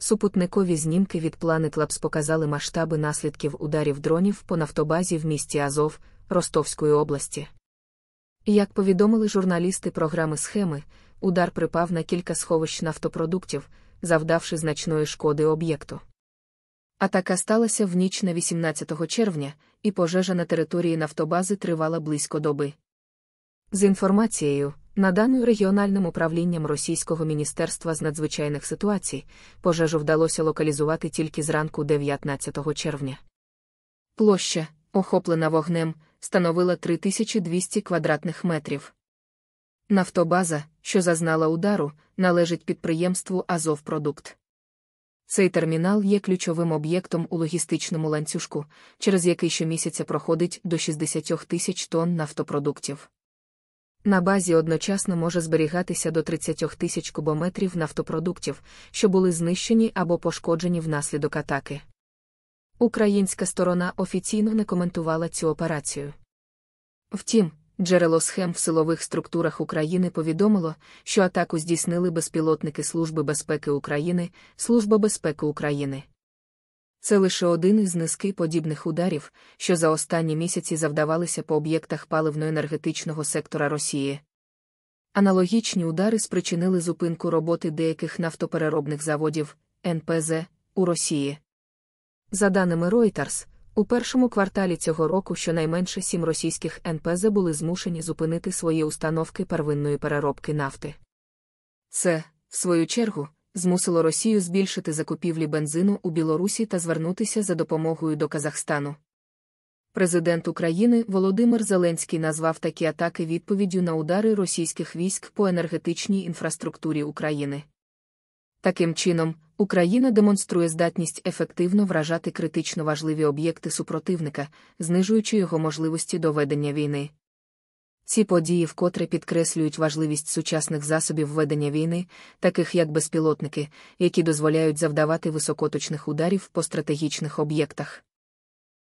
Супутникові знімки від Planet Labs показали масштаби наслідків ударів дронів по нафтобазі в місті Азов Ростовської області. Як повідомили журналісти програми схеми, удар припав на кілька сховищ нафтопродуктів, завдавши значної шкоди об'єкту. Атака сталася в ніч на 18 червня, і пожежа на території нафтобази тривала близько доби. З інформацією, на дану регіональним управлінням Російського міністерства з надзвичайних ситуацій пожежу вдалося локалізувати тільки зранку 19 червня. Площа, охоплена вогнем, становила 3200 квадратних метрів. Нафтобаза, що зазнала удару, належить підприємству Азовпродукт. Цей термінал є ключовим об'єктом у логістичному ланцюжку, через який щомісяця проходить до 60 тисяч тонн нафтопродуктів. На базі одночасно може зберігатися до 30 тисяч кубометрів нафтопродуктів, що були знищені або пошкоджені внаслідок атаки. Українська сторона офіційно не коментувала цю операцію. Втім, джерело схем в силових структурах України повідомило, що атаку здійснили безпілотники Служби безпеки України, Служба безпеки України. Це лише один із низки подібних ударів, що за останні місяці завдавалися по об'єктах паливно-енергетичного сектора Росії. Аналогічні удари спричинили зупинку роботи деяких нафтопереробних заводів НПЗ у Росії. За даними Reuters, у першому кварталі цього року щонайменше сім російських НПЗ були змушені зупинити свої установки первинної переробки нафти. Це, в свою чергу, змусило Росію збільшити закупівлі бензину у Білорусі та звернутися за допомогою до Казахстану. Президент України Володимир Зеленський назвав такі атаки відповіддю на удари російських військ по енергетичній інфраструктурі України. Таким чином, Україна демонструє здатність ефективно вражати критично важливі об'єкти супротивника, знижуючи його можливості доведення війни. Ці події вкотре підкреслюють важливість сучасних засобів ведення війни, таких як безпілотники, які дозволяють завдавати високоточних ударів по стратегічних об'єктах.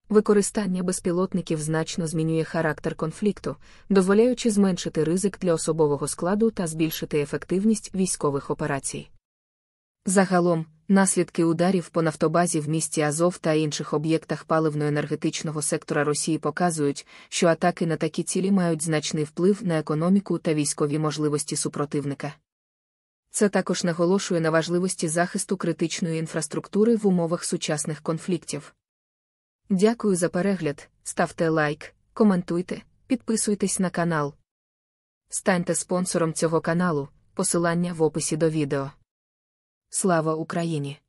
Використання безпілотників значно змінює характер конфлікту, дозволяючи зменшити ризик для особового складу та збільшити ефективність військових операцій. Загалом, Наслідки ударів по нафтобазі в місті Азов та інших об'єктах паливно-енергетичного сектора Росії показують, що атаки на такі цілі мають значний вплив на економіку та військові можливості супротивника. Це також наголошує на важливості захисту критичної інфраструктури в умовах сучасних конфліктів. Дякую за перегляд, ставте лайк, коментуйте, підписуйтесь на канал. Станьте спонсором цього каналу, посилання в описі до відео. Слава Україні!